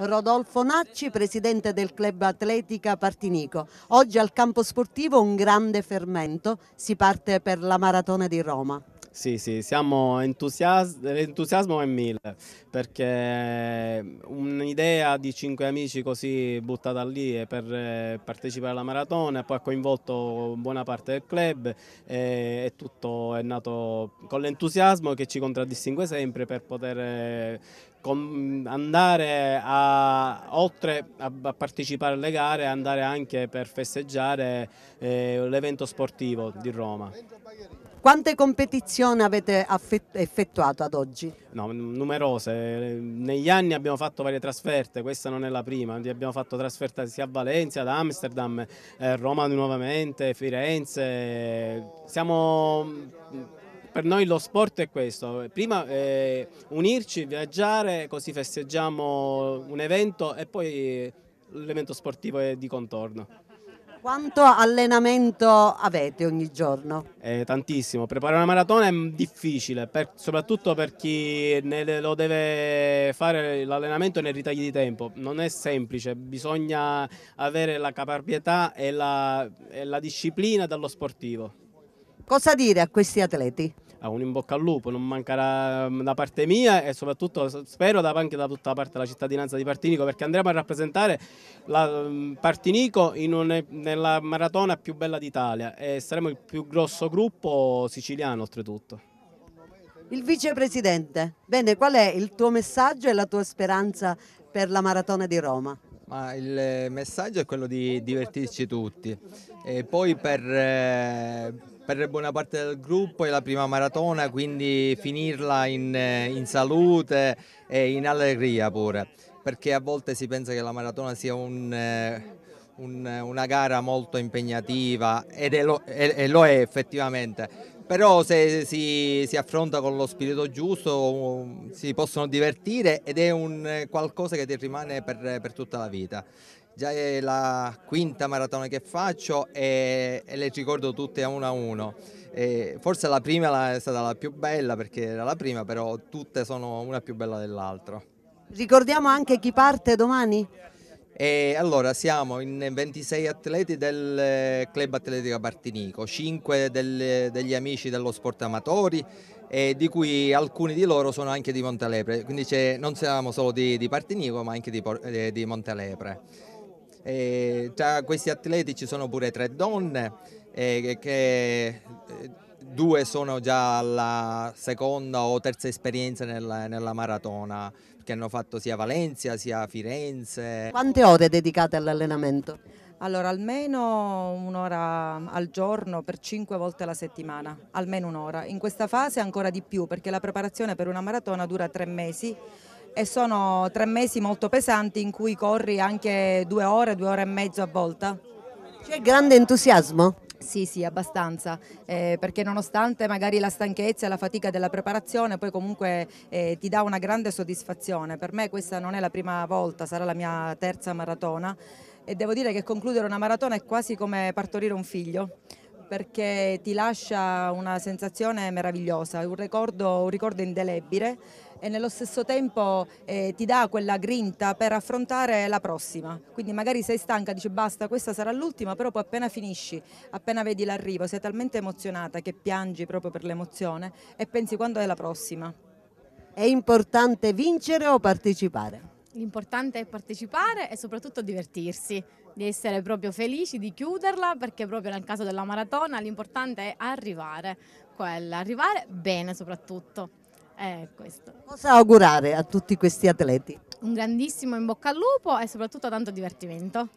Rodolfo Nacci, presidente del club atletica Partinico. Oggi al campo sportivo un grande fermento, si parte per la maratona di Roma. Sì, sì, siamo entusias- l'entusiasmo è mille, perché un'idea di cinque amici così buttata lì per partecipare alla maratona, poi ha coinvolto buona parte del club e, e tutto è nato con l'entusiasmo che ci contraddistingue sempre per poter andare a, oltre a, partecipare alle gare, e andare anche per festeggiare eh, l'evento sportivo di Roma. Quante competizioni avete effettuato ad oggi? No, numerose. Negli anni abbiamo fatto varie trasferte, questa non è la prima. Abbiamo fatto trasferte sia a Valencia, ad Amsterdam, eh, Roma nuovamente, Firenze. Siamo per noi lo sport è questo, prima eh, unirci, viaggiare, così festeggiamo un evento e poi eh, l'evento sportivo è di contorno. Quanto allenamento avete ogni giorno? Eh, tantissimo, preparare una maratona è difficile, per, soprattutto per chi ne, lo deve fare l'allenamento nei ritagli di tempo, non è semplice, bisogna avere la caparbietà e la, e la disciplina dallo sportivo. Cosa dire a questi atleti? Ah, un in bocca al lupo, non mancherà mm, da parte mia e soprattutto spero da, anche da tutta parte della cittadinanza di Partinico perché andremo a rappresentare la, mm, Partinico un, nella maratona più bella d'Italia e saremo il più grosso gruppo siciliano oltretutto. Il vicepresidente, bene, qual è il tuo messaggio e la tua speranza per la maratona di Roma? Ma il eh, messaggio è quello di divertirci tutti. E poi per, eh, per, buona parte del gruppo è la prima maratona, quindi finirla in, eh, in salute e in allegria pure, perché a volte si pensa che la maratona sia un, un, una gara molto impegnativa ed è lo, è, è lo è effettivamente, però se si, si, affronta con lo spirito giusto um, si possono divertire ed è un eh, qualcosa che ti rimane per, per tutta la vita. Già è la quinta maratona che faccio e, e le ricordo tutte a uno a uno. E forse la prima è stata la più bella perché era la prima, però tutte sono una più bella dell'altra. Ricordiamo anche chi parte domani? E allora siamo in 26 atleti del eh, Club Atletico Partinico, 5 del, degli amici dello sport amatori, eh, di cui alcuni di loro sono anche di Montalepre, quindi non siamo solo di, di, Partinico ma anche di, eh, di Montalepre. Eh, tra questi atleti ci sono pure tre donne, eh, che, eh, due sono già alla seconda o terza esperienza nella, nella maratona, che hanno fatto sia Valencia sia Firenze. Quante ore dedicate all'allenamento? Allora, almeno un'ora al giorno per cinque volte alla settimana, almeno un'ora. In questa fase ancora di più perché la preparazione per una maratona dura tre mesi e sono tre mesi molto pesanti in cui corri anche due ore, due ore e mezzo a volta. C'è grande entusiasmo? Sì, sì, abbastanza, eh, perché nonostante magari la stanchezza e la fatica della preparazione, poi comunque eh, ti dà una grande soddisfazione. Per me questa non è la prima volta, sarà la mia terza maratona e devo dire che concludere una maratona è quasi come partorire un figlio perché ti lascia una sensazione meravigliosa, un ricordo, un ricordo indelebile e nello stesso tempo eh, ti dà quella grinta per affrontare la prossima. Quindi magari sei stanca, dici basta, questa sarà l'ultima, però poi appena finisci, appena vedi l'arrivo, sei talmente emozionata che piangi proprio per l'emozione e pensi quando è la prossima. È importante vincere o partecipare? L'importante è partecipare e soprattutto divertirsi, di essere proprio felici di chiuderla perché proprio nel caso della maratona l'importante è arrivare, quella, arrivare bene soprattutto. Eh, Cosa augurare a tutti questi atleti? Un grandissimo in bocca al lupo e soprattutto tanto divertimento.